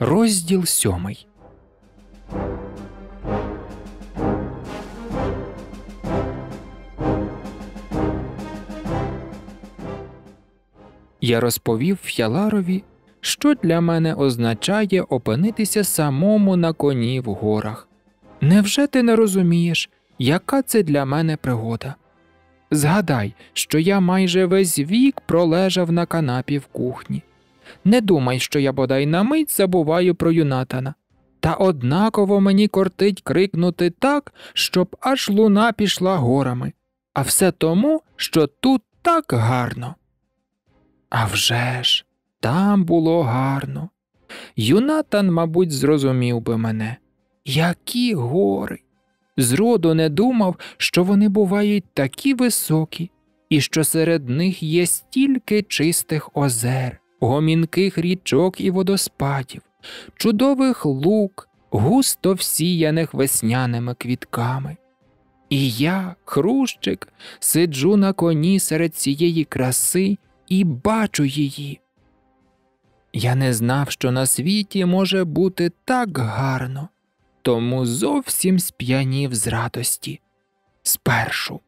Розділ сьомий. Я розповів Ф'яларові, що для мене означає опинитися самому на коні в горах. Невже ти не розумієш, яка це для мене пригода? Згадай, що я майже весь вік пролежав на канапі в кухні. Не думай, що я бодай на мить забуваю про юнатана. Та однаково мені кортить крикнути так, щоб аж луна пішла горами, а все тому, що тут так гарно. А вже ж, там було гарно. Юнатан, мабуть, зрозумів би мене, які гори. Зроду не думав, що вони бувають такі високі, і що серед них є стільки чистих озер гомінких річок і водоспадів, чудових лук, густо всіяних весняними квітками. І я, хрущик, сиджу на коні серед цієї краси і бачу її. Я не знав, що на світі може бути так гарно, тому зовсім сп'янів з радості. Спершу.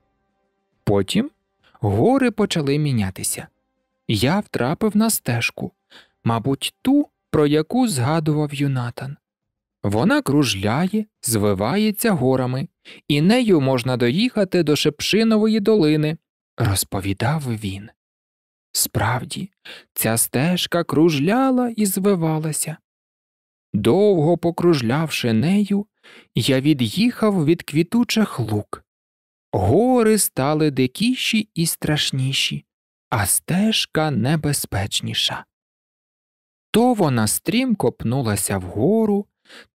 Потім гори почали мінятися я втрапив на стежку, мабуть, ту, про яку згадував Юнатан. Вона кружляє, звивається горами, і нею можна доїхати до Шепшинової долини, розповідав він. Справді, ця стежка кружляла і звивалася. Довго покружлявши нею, я від'їхав від квітучих лук. Гори стали дикіші і страшніші а стежка небезпечніша. То вона стрімко пнулася вгору,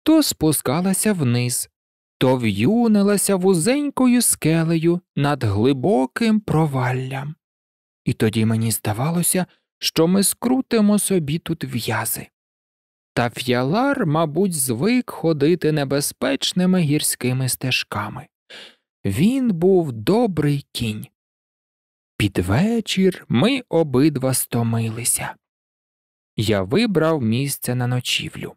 то спускалася вниз, то в'юнилася вузенькою скелею над глибоким проваллям. І тоді мені здавалося, що ми скрутимо собі тут в'язи. Та ф'ялар, мабуть, звик ходити небезпечними гірськими стежками. Він був добрий кінь. Під вечір ми обидва стомилися. Я вибрав місце на ночівлю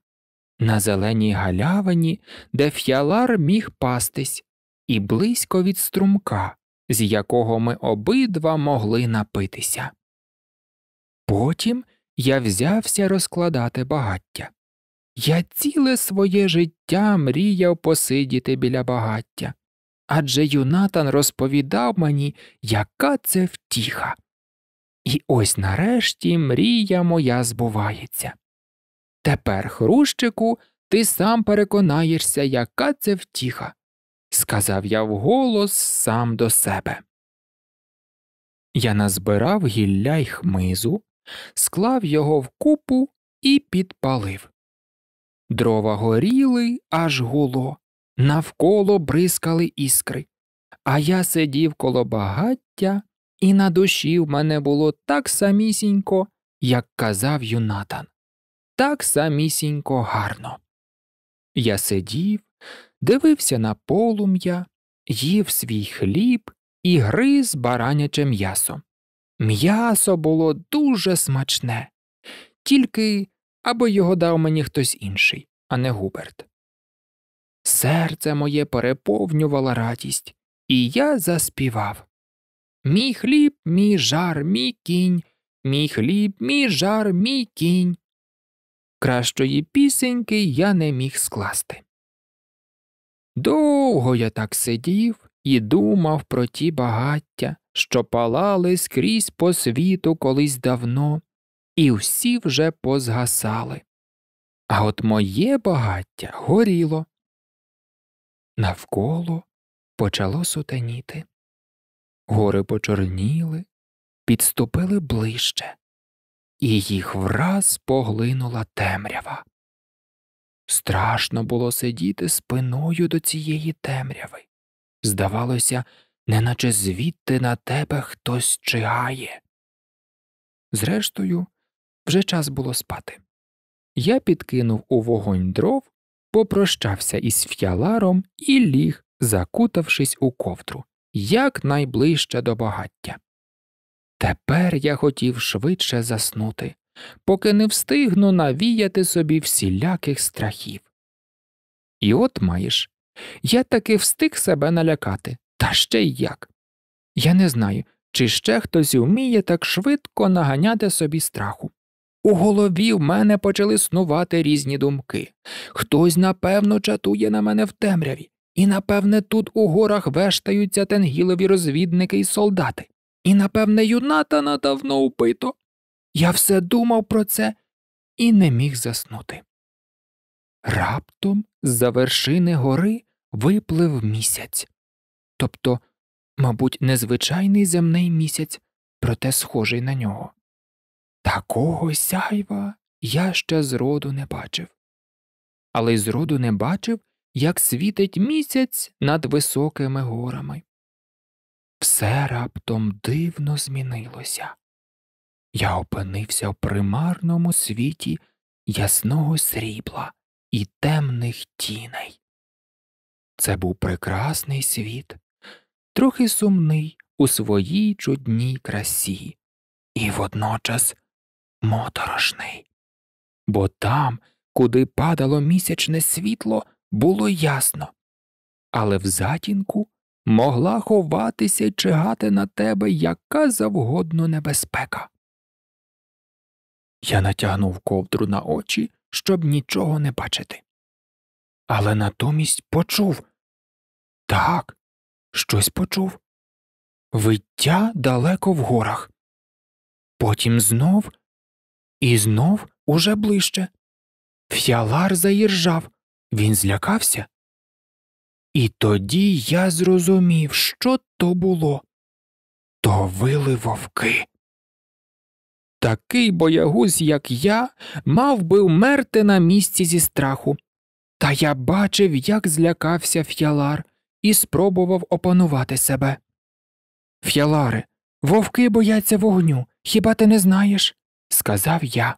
на зеленій галявині, де ф'ялар міг пастись, і близько від струмка, з якого ми обидва могли напитися. Потім я взявся розкладати багаття. Я ціле своє життя мріяв посидіти біля багаття адже Юнатан розповідав мені, яка це втіха. І ось нарешті мрія моя збувається. Тепер, хрущику, ти сам переконаєшся, яка це втіха, сказав я вголос сам до себе. Я назбирав гілля й хмизу, склав його в купу і підпалив. Дрова горіли, аж гуло навколо бризкали іскри. А я сидів коло багаття, і на душі в мене було так самісінько, як казав юнатан. Так самісінько гарно. Я сидів, дивився на полум'я, їв свій хліб і гриз бараняче м'ясо. М'ясо було дуже смачне, тільки або його дав мені хтось інший, а не Губерт. Серце моє переповнювала радість, і я заспівав Мій хліб, мій жар, мій кінь, мій хліб, мій жар, мій кінь. Кращої пісеньки я не міг скласти. Довго я так сидів і думав про ті багаття, що палали скрізь по світу колись давно, і всі вже позгасали. А от моє багаття горіло. Навколо почало сутеніти. Гори почорніли, підступили ближче, і їх враз поглинула темрява. Страшно було сидіти спиною до цієї темряви. Здавалося, неначе звідти на тебе хтось чигає. Зрештою, вже час було спати. Я підкинув у вогонь дров попрощався із фіаларом і ліг, закутавшись у ковдру якнайближче до багаття. Тепер я хотів швидше заснути, поки не встигну навіяти собі всіляких страхів. І от маєш, я таки встиг себе налякати, та ще й як. Я не знаю, чи ще хтось уміє так швидко наганяти собі страху. У голові в мене почали снувати різні думки. Хтось, напевно, чатує на мене в темряві, і, напевне, тут у горах вештаються тенгілові розвідники і солдати. І, напевне, юнатана давно упито. Я все думав про це і не міг заснути. Раптом з за вершини гори виплив місяць. Тобто, мабуть, незвичайний земний місяць, проте схожий на нього. Такого сяйва я ще зроду не бачив. Але й зроду не бачив, як світить місяць над високими горами. Все раптом дивно змінилося. Я опинився в примарному світі ясного срібла і темних тіней. Це був прекрасний світ, трохи сумний у своїй чудній красі, і водночас моторошний, бо там, куди падало місячне світло, було ясно, але в затінку могла ховатися й чигати на тебе яка завгодно небезпека. Я натягнув ковдру на очі, щоб нічого не бачити. Але натомість почув так, щось почув. Виття далеко в горах. Потім знов і знов уже ближче. Ф'ялар заіржав, він злякався. І тоді я зрозумів, що то було. То вили вовки. Такий боягуз, як я, мав би вмерти на місці зі страху. Та я бачив, як злякався ф'ялар, і спробував опанувати себе. Ф'ялари, вовки бояться вогню, хіба ти не знаєш? сказав я.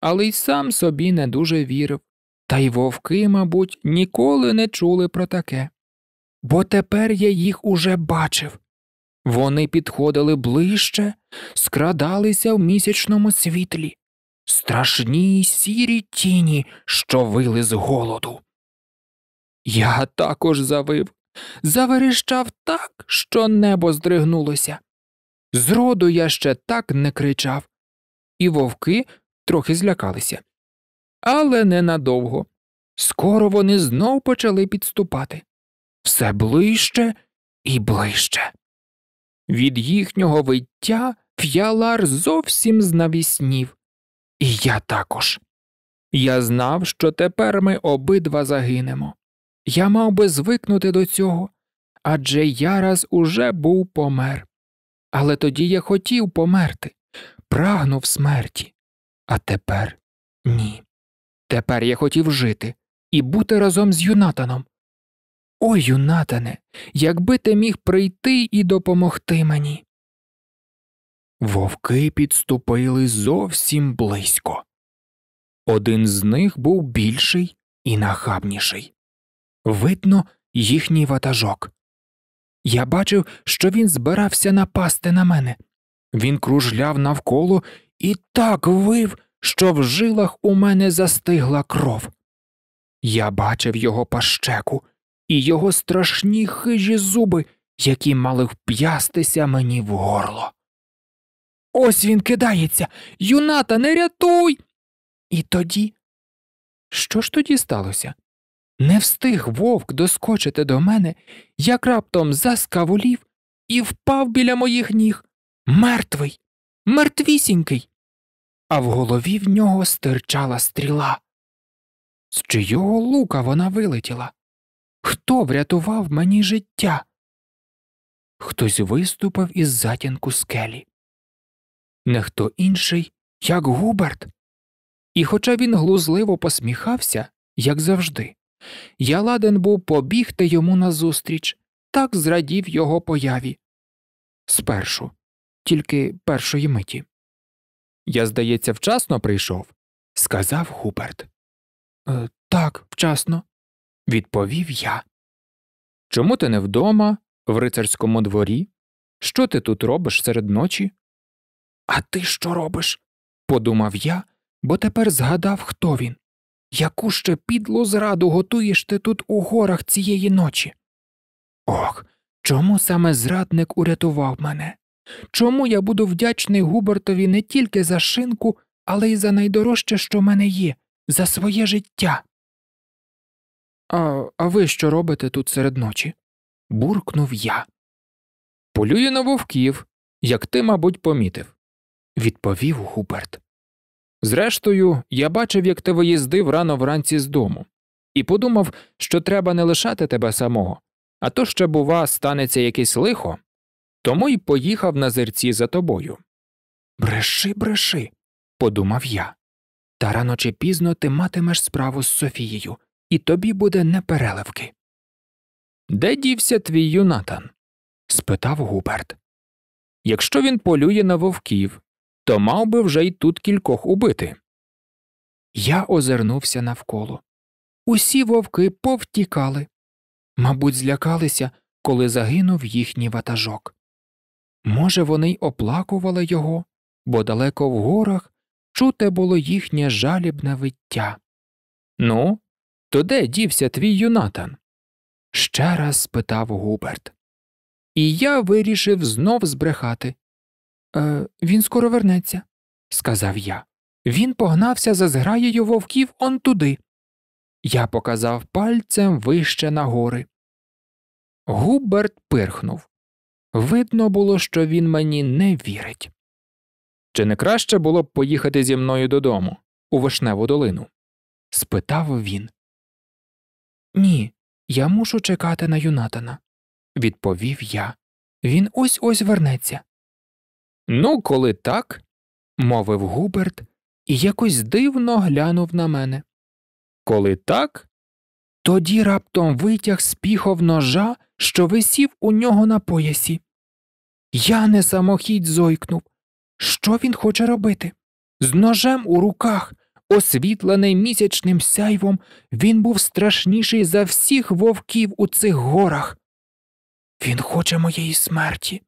Але й сам собі не дуже вірив, та й вовки, мабуть, ніколи не чули про таке. Бо тепер я їх уже бачив. Вони підходили ближче, скрадалися в місячному світлі, страшні й сірі тіні, що вили з голоду. Я також завив, заверещав так, що небо здригнулося. Зроду я ще так не кричав, і вовки трохи злякалися. Але ненадовго. Скоро вони знов почали підступати все ближче і ближче. Від їхнього виття ф'ялар зовсім знавіснів, і я також. Я знав, що тепер ми обидва загинемо. Я мав би звикнути до цього, адже я раз уже був помер. Але тоді я хотів померти прагнув смерті, а тепер ні. Тепер я хотів жити і бути разом з Юнатаном. Ой, Юнатане, якби ти міг прийти і допомогти мені. Вовки підступили зовсім близько. Один з них був більший і нахабніший. Видно, їхній ватажок. Я бачив, що він збирався напасти на мене. Він кружляв навколо і так вив, що в жилах у мене застигла кров. Я бачив його пащеку і його страшні хижі зуби, які мали вп'ястися мені в горло. Ось він кидається, юната, не рятуй. І тоді. Що ж тоді сталося? Не встиг вовк доскочити до мене, як раптом заскаволів і впав біля моїх ніг. Мертвий, мертвісінький. А в голові в нього стирчала стріла. З чийого лука вона вилетіла? Хто врятував мені життя? Хтось виступив із затінку скелі. Не хто інший, як Губерт. І, хоча він глузливо посміхався, як завжди, я ладен був побігти йому назустріч, так зрадів його появі. Спершу тільки першої миті. Я, здається, вчасно прийшов, сказав Губерт. «Е, так, вчасно, відповів я. Чому ти не вдома, в рицарському дворі? Що ти тут робиш серед ночі? А ти що робиш? подумав я, бо тепер згадав, хто він. Яку ще підлу зраду готуєш ти тут у горах цієї ночі? Ох, чому саме зрадник урятував мене? Чому я буду вдячний Губертові не тільки за шинку, але й за найдорожче, що в мене є, за своє життя? А а ви що робите тут серед ночі? буркнув я. Полюю на вовків, як ти, мабуть, помітив, відповів Губерт. Зрештою, я бачив, як ти виїздив рано вранці з дому, і подумав, що треба не лишати тебе самого, а то ще, бува, станеться якесь лихо, тому й поїхав на зерці за тобою. Бреши, бреши, подумав я. Та рано чи пізно ти матимеш справу з Софією, і тобі буде непереливки. Де дівся твій юнатан? спитав Губерт. Якщо він полює на вовків, то мав би вже й тут кількох убити. Я озирнувся навколо. Усі вовки повтікали. Мабуть, злякалися, коли загинув їхній ватажок. Може, вони й оплакували його, бо далеко в горах чуте було їхнє жалібне виття. Ну, то де дівся твій юнатан? ще раз спитав Губерт. І я вирішив знов збрехати. «Е, Він скоро вернеться, сказав я. Він погнався за зграєю вовків он туди. Я показав пальцем вище на гори. Губерт пирхнув. Видно було, що він мені не вірить. Чи не краще було б поїхати зі мною додому, у Вишневу долину? спитав він. Ні, я мушу чекати на Юнатана, відповів я. Він ось ось вернеться. Ну, коли так, мовив Губерт і якось дивно глянув на мене. Коли так, тоді раптом витяг з піхов ножа що висів у нього на поясі. Я не самохідь зойкнув. Що він хоче робити? З ножем у руках, освітлений місячним сяйвом, він був страшніший за всіх вовків у цих горах. Він хоче моєї смерті,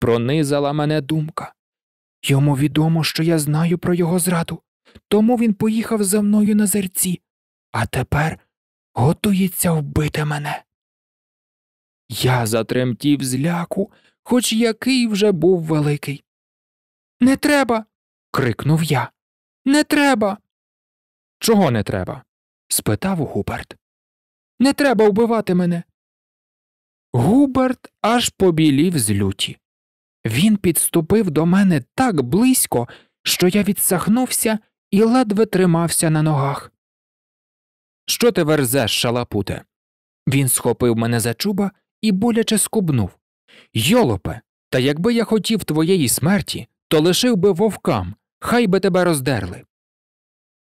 пронизала мене думка. Йому відомо, що я знаю про його зраду, тому він поїхав за мною на зерці, а тепер готується вбити мене. Я затремтів зляку, хоч який вже був великий. Не треба. крикнув я. Не треба. Чого не треба? спитав Губерт. Не треба вбивати мене. Губерт аж побілів з люті. Він підступив до мене так близько, що я відсахнувся і ледве тримався на ногах. Що ти верзеш, шалапуте? Він схопив мене за чуба і боляче скубнув Йолопе, та якби я хотів твоєї смерті, то лишив би вовкам, хай би тебе роздерли.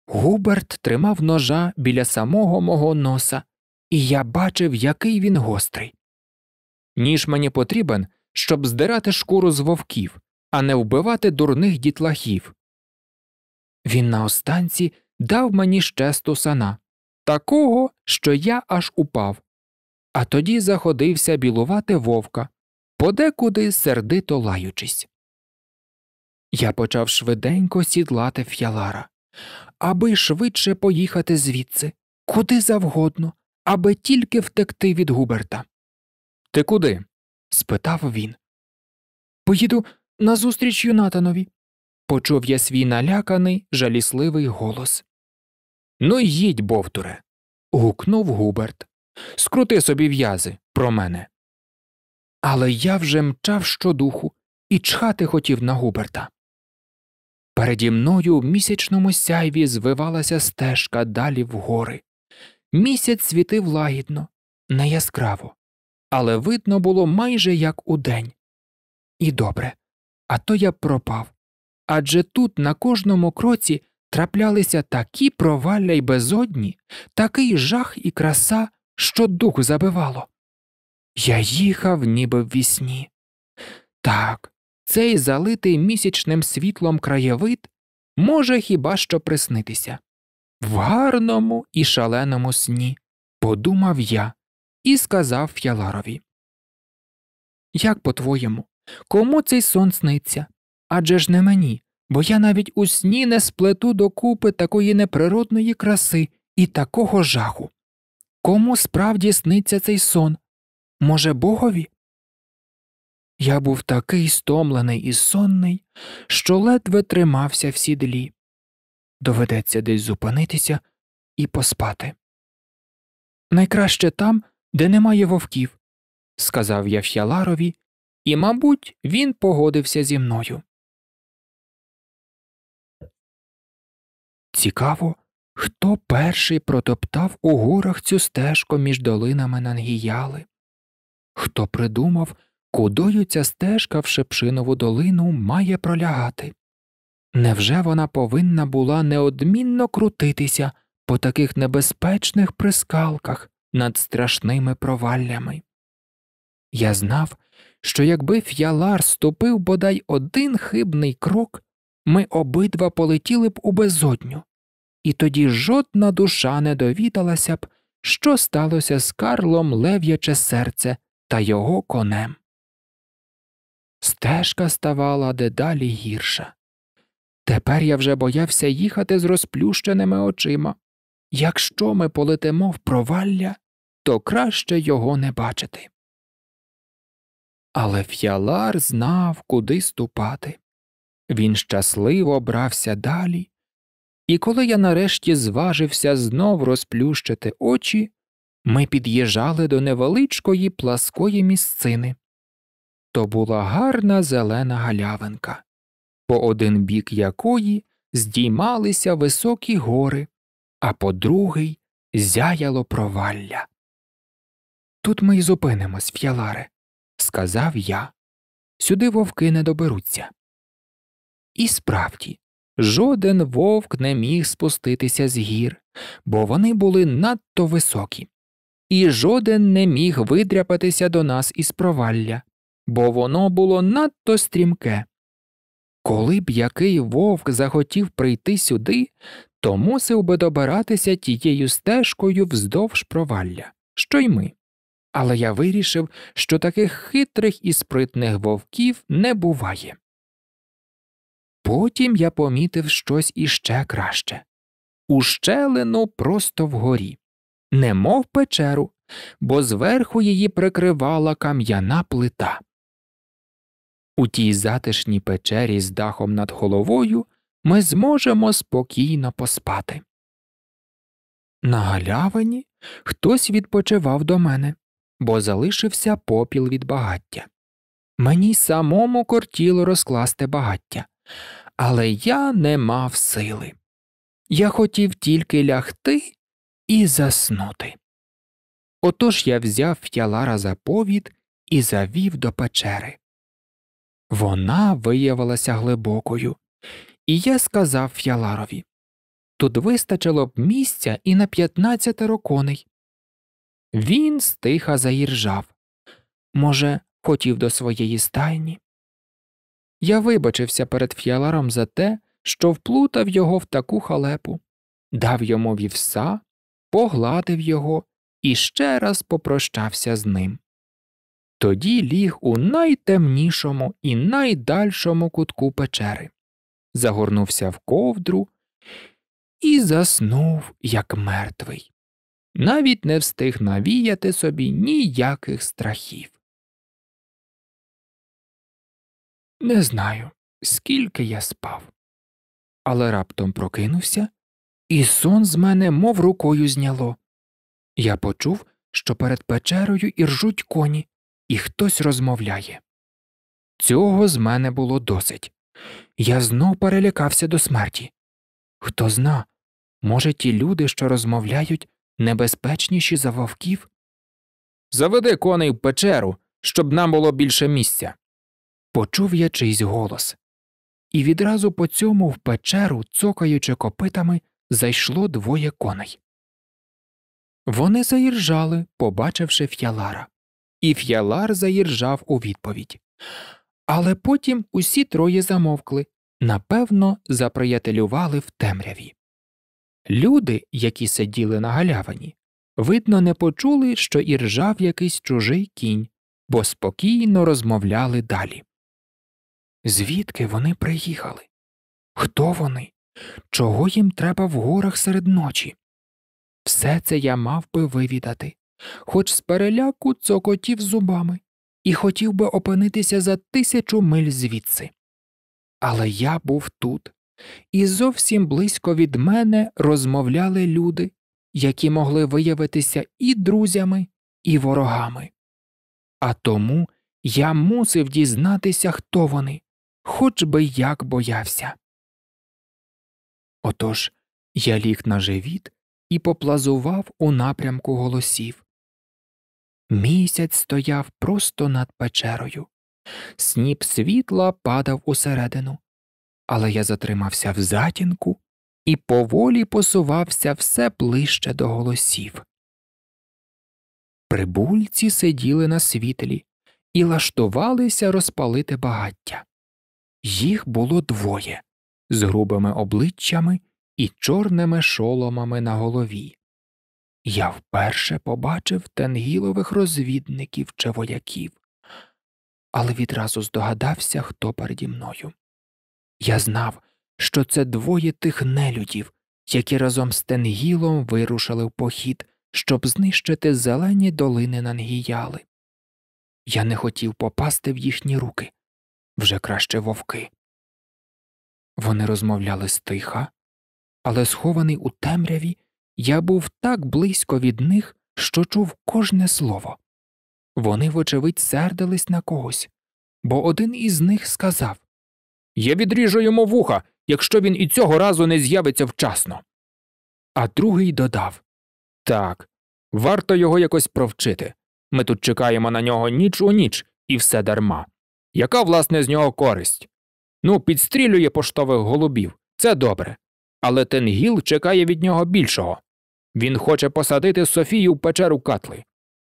Губерт тримав ножа біля самого мого носа, і я бачив, який він гострий. Ніж мені потрібен, щоб здирати шкуру з вовків, а не вбивати дурних дітлахів. Він на останці дав мені ще стусана, такого, що я аж упав а тоді заходився білувати вовка, подекуди сердито лаючись. Я почав швиденько сідлати ф'ялара, аби швидше поїхати звідси, куди завгодно, аби тільки втекти від Губерта. Ти куди? спитав він. Поїду назустріч Юнатанові. Почув я свій наляканий, жалісливий голос. Ну, їдь, бовтуре. гукнув Губерт. Скрути собі в'язи, про мене. Але я вже мчав щодуху і чхати хотів на Губерта. Переді мною в місячному сяйві звивалася стежка далі в гори. Місяць світив лагідно, не яскраво, але видно було майже як удень. І добре, а то я пропав. Адже тут на кожному кроці траплялися такі провалля й безодні, такий жах і краса, що духу забивало. Я їхав ніби в сні. Так, цей залитий місячним світлом краєвид може хіба що приснитися. В гарному і шаленому сні, подумав я і сказав Фяларові. Як по твоєму, кому цей сон сниться? Адже ж не мені, бо я навіть у сні не сплету докупи такої неприродної краси і такого жаху. Кому справді сниться цей сон? Може, богові? Я був такий стомлений і сонний, що ледве тримався в сідлі. Доведеться десь зупинитися і поспати. Найкраще там, де немає вовків, сказав я ф'яларові, і, мабуть, він погодився зі мною. Цікаво, Хто перший протоптав у горах цю стежку між долинами Нангіяли? Хто придумав, кудою ця стежка в Шепшинову долину має пролягати? Невже вона повинна була неодмінно крутитися по таких небезпечних прискалках над страшними проваллями? Я знав, що якби ф'ялар ступив бодай один хибний крок, ми обидва полетіли б у безодню і тоді жодна душа не довідалася б, що сталося з Карлом лев'яче серце та його конем. Стежка ставала дедалі гірша. Тепер я вже боявся їхати з розплющеними очима. Якщо ми полетимо в провалля, то краще його не бачити. Але ф'ялар знав, куди ступати. Він щасливо брався далі, і коли я нарешті зважився знов розплющити очі, ми під'їжджали до невеличкої пласкої місцини. То була гарна зелена галявинка, по один бік якої здіймалися високі гори, а по другий зяяло провалля. Тут ми й зупинимось, ф'яларе, сказав я. Сюди вовки не доберуться. І справді, Жоден вовк не міг спуститися з гір, бо вони були надто високі, і жоден не міг видряпатися до нас із провалля, бо воно було надто стрімке. Коли б який вовк захотів прийти сюди, то мусив би добиратися тією стежкою вздовж провалля, що й ми. Але я вирішив, що таких хитрих і спритних вовків не буває. Потім я помітив щось іще краще ущелину просто вгорі, немов печеру, бо зверху її прикривала кам'яна плита. У тій затишній печері з дахом над головою ми зможемо спокійно поспати. На галявині хтось відпочивав до мене, бо залишився попіл від багаття. Мені самому кортіло розкласти багаття але я не мав сили. Я хотів тільки лягти і заснути. Отож я взяв ф'ялара за повід і завів до печери. Вона виявилася глибокою, і я сказав ф'яларові тут вистачило б місця і на п'ятнадцятеро коней. Він стиха заіржав. Може, хотів до своєї стайні. Я вибачився перед фіаларом за те, що вплутав його в таку халепу, дав йому вівса, погладив його і ще раз попрощався з ним. Тоді ліг у найтемнішому і найдальшому кутку печери, загорнувся в ковдру і заснув, як мертвий, навіть не встиг навіяти собі ніяких страхів. Не знаю, скільки я спав. Але раптом прокинувся, і сон з мене мов рукою зняло. Я почув, що перед печерою іржуть коні, і хтось розмовляє. Цього з мене було досить. Я знов перелякався до смерті. Хто зна, може, ті люди, що розмовляють, небезпечніші за вовків? Заведи коней в печеру, щоб нам було більше місця почув я чийсь голос, і відразу по цьому в печеру, цокаючи копитами, зайшло двоє коней. Вони заіржали, побачивши ф'ялара, і ф'ялар заіржав у відповідь. Але потім усі троє замовкли напевно, заприятелювали в темряві. Люди, які сиділи на галявині, видно, не почули, що іржав якийсь чужий кінь, бо спокійно розмовляли далі звідки вони приїхали? Хто вони? Чого їм треба в горах серед ночі? Все це я мав би вивідати, хоч з переляку цокотів зубами, і хотів би опинитися за тисячу миль звідси. Але я був тут, і зовсім близько від мене розмовляли люди, які могли виявитися і друзями, і ворогами. А тому я мусив дізнатися, хто вони, хоч би як боявся. Отож я ліг на живіт і поплазував у напрямку голосів. Місяць стояв просто над печерою, сніп світла падав усередину, але я затримався в затінку і поволі посувався все ближче до голосів. Прибульці сиділи на світлі і лаштувалися розпалити багаття. Їх було двоє з грубими обличчями і чорними шоломами на голові. Я вперше побачив тенгілових розвідників чи вояків, але відразу здогадався, хто переді мною. Я знав, що це двоє тих нелюдів, які разом з тенгілом вирушили в похід, щоб знищити зелені долини Нангіяли. Я не хотів попасти в їхні руки вже краще вовки. Вони розмовляли стиха, але схований у темряві, я був так близько від них, що чув кожне слово. Вони, вочевидь, сердились на когось, бо один із них сказав Я відріжу йому вуха, якщо він і цього разу не з'явиться вчасно. А другий додав Так, варто його якось провчити. Ми тут чекаємо на нього ніч у ніч, і все дарма. Яка, власне, з нього користь? Ну, підстрілює поштових голубів, це добре. Але Тенгіл чекає від нього більшого. Він хоче посадити Софію в печеру катли.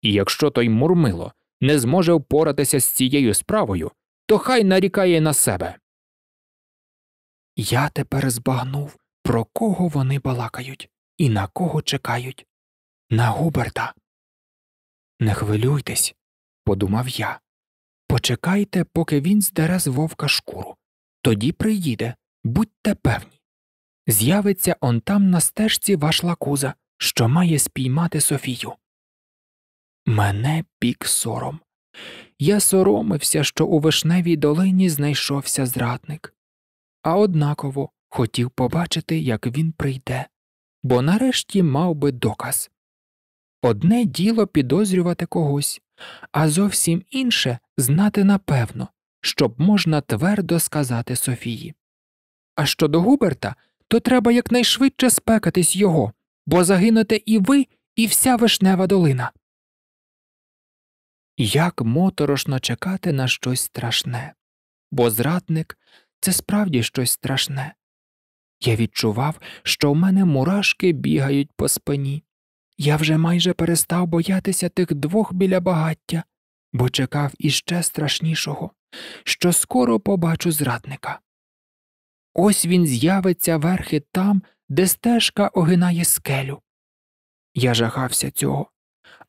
І якщо той мурмило не зможе впоратися з цією справою, то хай нарікає на себе. Я тепер збагнув, про кого вони балакають і на кого чекають. На Губерта. Не хвилюйтесь, подумав я. Почекайте, поки він здере з вовка шкуру. Тоді приїде, будьте певні. З'явиться он там на стежці ваш лакуза, що має спіймати Софію. Мене пік сором. Я соромився, що у вишневій долині знайшовся зрадник, а однаково хотів побачити, як він прийде, бо нарешті мав би доказ. Одне діло підозрювати когось, а зовсім інше знати напевно, щоб можна твердо сказати Софії. А щодо Губерта, то треба якнайшвидше спекатись його, бо загинете і ви, і вся вишнева долина. Як моторошно чекати на щось страшне, бо зрадник це справді щось страшне. Я відчував, що в мене мурашки бігають по спині, я вже майже перестав боятися тих двох біля багаття, бо чекав іще страшнішого, що скоро побачу зрадника. Ось він з'явиться верхи там, де стежка огинає скелю. Я жахався цього,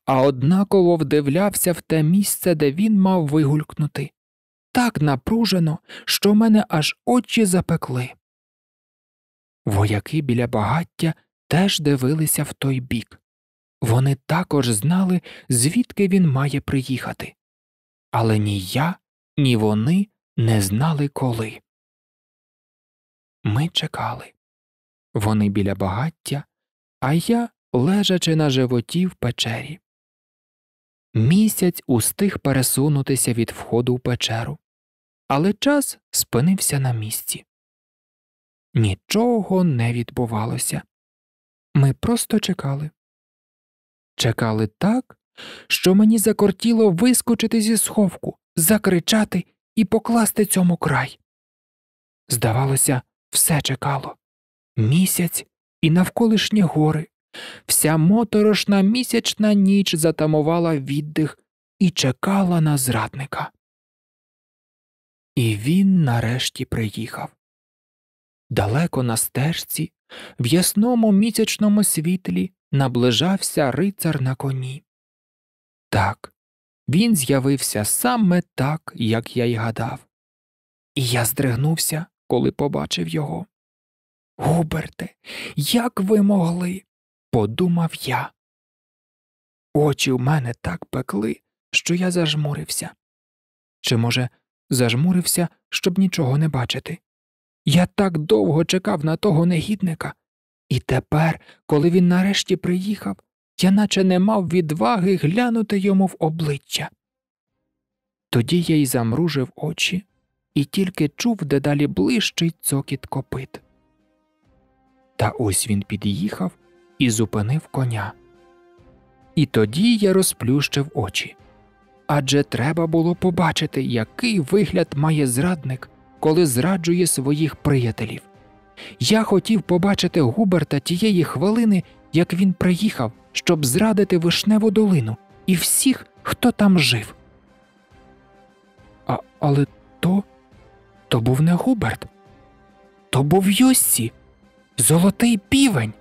а однаково вдивлявся в те місце, де він мав вигулькнути, так напружено, що в мене аж очі запекли. Вояки біля багаття теж дивилися в той бік. Вони також знали, звідки він має приїхати. Але ні я, ні вони не знали коли. Ми чекали. Вони біля багаття, а я лежачи на животі в печері. Місяць устиг пересунутися від входу в печеру, але час спинився на місці. Нічого не відбувалося. Ми просто чекали. Чекали так, що мені закортіло вискочити зі сховку, закричати і покласти цьому край. Здавалося, все чекало місяць і навколишні гори, вся моторошна місячна ніч затамувала віддих і чекала на зрадника. І він нарешті приїхав. Далеко на стежці в ясному місячному світлі наближався рицар на коні. Так, він з'явився саме так, як я й гадав. І я здригнувся, коли побачив його. Губерте, як ви могли? подумав я. Очі в мене так пекли, що я зажмурився. Чи, може, зажмурився, щоб нічого не бачити? Я так довго чекав на того негідника. І тепер, коли він нарешті приїхав, я наче не мав відваги глянути йому в обличчя. Тоді я й замружив очі і тільки чув дедалі ближчий цокіт копит. Та ось він під'їхав і зупинив коня. І тоді я розплющив очі адже треба було побачити, який вигляд має зрадник, коли зраджує своїх приятелів. Я хотів побачити Губерта тієї хвилини, як він приїхав, щоб зрадити вишневу долину і всіх, хто там жив. А, Але то то був не Губерт, то був Йоссі, золотий півень.